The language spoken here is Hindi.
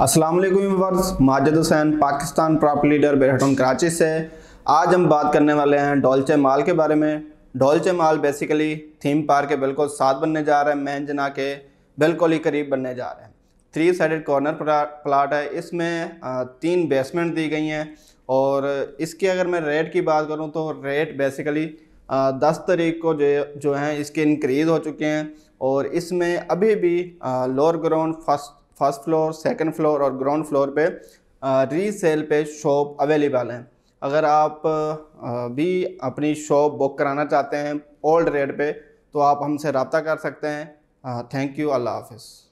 अस्सलाम वालेकुम माजिद हुसैन पाकिस्तान प्रॉपर्टी लीडर बेहटन कराची से आज हम बात करने वाले हैं डोलचे माल के बारे में Dolmen mall basically theme park के बिल्कुल साथ बनने जा रहा है मैन जना के बिल्कुल ही करीब बनने जा रहे हैं थ्री साइडेड कॉर्नर प्लाट है इसमें तीन बेसमेंट दी गई हैं और इसकी अगर मैं रेट की बात करूँ तो रेट बेसिकली दस तारीख को जो जो हैं इसके इनक्रीज़ हो चुके हैं और इसमें अभी भी lower ground first first floor second floor और ग्राउंड फ्लोर पे रीसेल पे शॉप अवेलेबल हैं अगर आप भी अपनी शॉप बुक कराना चाहते हैं ओल्ड रेट पे तो आप हमसे रबता कर सकते हैं थैंक यू अल्लाह हाफिज़